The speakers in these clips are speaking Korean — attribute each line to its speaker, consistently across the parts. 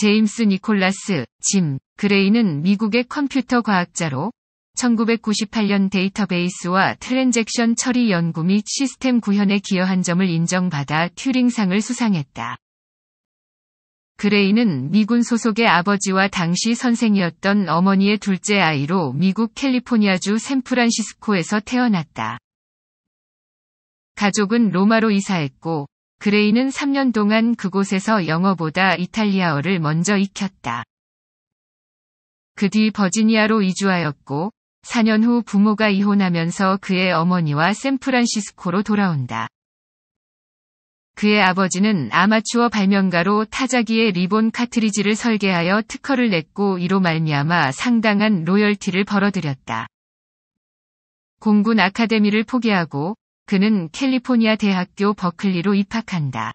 Speaker 1: 제임스 니콜라스, 짐, 그레이는 미국의 컴퓨터 과학자로 1998년 데이터베이스와 트랜잭션 처리 연구 및 시스템 구현에 기여한 점을 인정받아 튜링상을 수상했다. 그레이는 미군 소속의 아버지와 당시 선생이었던 어머니의 둘째 아이로 미국 캘리포니아주 샌프란시스코에서 태어났다. 가족은 로마로 이사했고 그레이는 3년 동안 그곳에서 영어보다 이탈리아어를 먼저 익혔다. 그 뒤 버지니아로 이주하였고 4년 후 부모가 이혼하면서 그의 어머니와 샌프란시스코로 돌아온다. 그의 아버지는 아마추어 발명가로 타자기의 리본 카트리지를 설계하여 특허를 냈고 이로 말미암아 상당한 로열티를 벌어들였다. 공군 아카데미를 포기하고 그는 캘리포니아 대학교 버클리로 입학한다.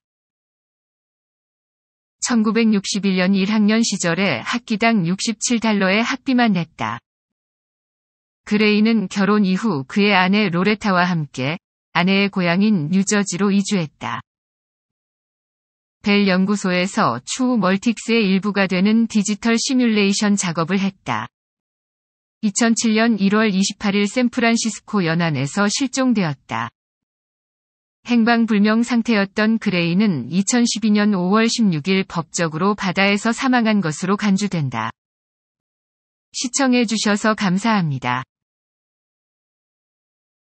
Speaker 1: 1961년 1학년 시절에 학기당 67달러의 학비만 냈다. 그레이는 결혼 이후 그의 아내 로레타와 함께 아내의 고향인 뉴저지로 이주했다. 벨 연구소에서 추후 멀틱스의 일부가 되는 디지털 시뮬레이션 작업을 했다. 2007년 1월 28일 샌프란시스코 연안에서 실종되었다. 행방불명 상태였던 그레이는 2012년 5월 16일 법적으로 바다에서 사망한 것으로 간주된다. 시청해주셔서 감사합니다.